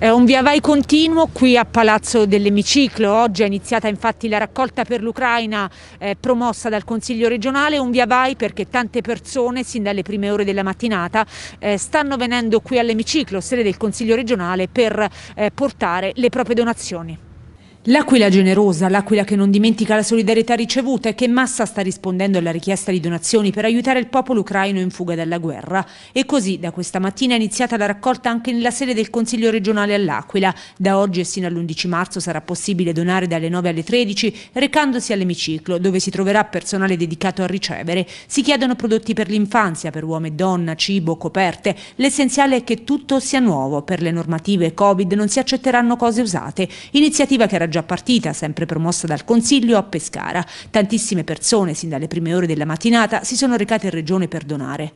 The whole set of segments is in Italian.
È un via vai continuo qui a Palazzo dell'Emiciclo, oggi è iniziata infatti la raccolta per l'Ucraina eh, promossa dal Consiglio regionale, un via vai perché tante persone sin dalle prime ore della mattinata eh, stanno venendo qui all'Emiciclo, sede del Consiglio regionale, per eh, portare le proprie donazioni. L'Aquila generosa, l'Aquila che non dimentica la solidarietà ricevuta e che massa sta rispondendo alla richiesta di donazioni per aiutare il popolo ucraino in fuga dalla guerra. E così da questa mattina è iniziata la raccolta anche nella sede del Consiglio regionale all'Aquila. Da oggi e sino all'11 marzo sarà possibile donare dalle 9 alle 13 recandosi all'emiciclo dove si troverà personale dedicato a ricevere. Si chiedono prodotti per l'infanzia, per uomo e donna, cibo, coperte. L'essenziale è che tutto sia nuovo. Per le normative Covid non si accetteranno cose usate. Iniziativa che era già partita, sempre promossa dal Consiglio, a Pescara. Tantissime persone, sin dalle prime ore della mattinata, si sono recate in regione per donare.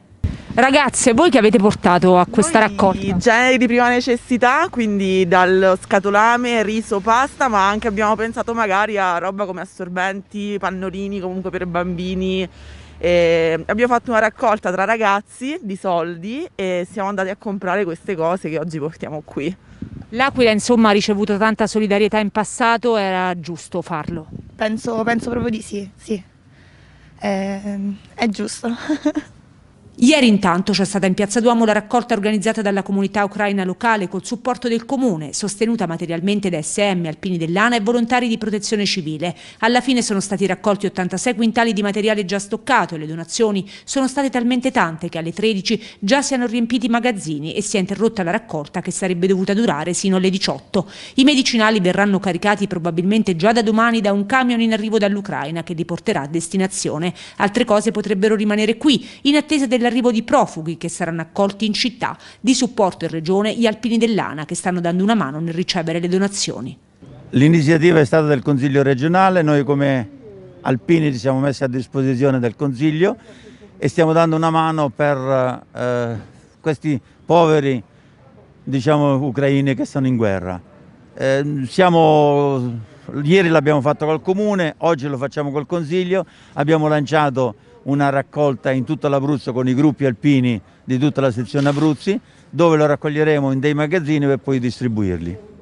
Ragazze, voi che avete portato a questa Noi raccolta? Generi di prima necessità, quindi dal scatolame, riso, pasta, ma anche abbiamo pensato magari a roba come assorbenti, pannolini comunque per bambini. E abbiamo fatto una raccolta tra ragazzi di soldi e siamo andati a comprare queste cose che oggi portiamo qui. L'Aquila insomma ha ricevuto tanta solidarietà in passato, era giusto farlo? Penso, penso proprio di sì, sì. Eh, è giusto. Ieri intanto c'è stata in Piazza Duomo la raccolta organizzata dalla comunità ucraina locale col supporto del comune, sostenuta materialmente da SM, Alpini dell'ANA e volontari di protezione civile. Alla fine sono stati raccolti 86 quintali di materiale già stoccato e le donazioni sono state talmente tante che alle 13 già si hanno riempiti i magazzini e si è interrotta la raccolta che sarebbe dovuta durare sino alle 18. I medicinali verranno caricati probabilmente già da domani da un camion in arrivo dall'Ucraina che li porterà a destinazione. Altre cose potrebbero rimanere qui, in attesa della l'arrivo di profughi che saranno accolti in città, di supporto in regione gli alpini dell'ANA che stanno dando una mano nel ricevere le donazioni. L'iniziativa è stata del Consiglio regionale, noi come alpini ci siamo messi a disposizione del Consiglio e stiamo dando una mano per eh, questi poveri diciamo, ucraini che sono in guerra. Eh, siamo, ieri l'abbiamo fatto col Comune, oggi lo facciamo col Consiglio, abbiamo lanciato una raccolta in tutto l'Abruzzo con i gruppi alpini di tutta la sezione Abruzzi, dove lo raccoglieremo in dei magazzini per poi distribuirli.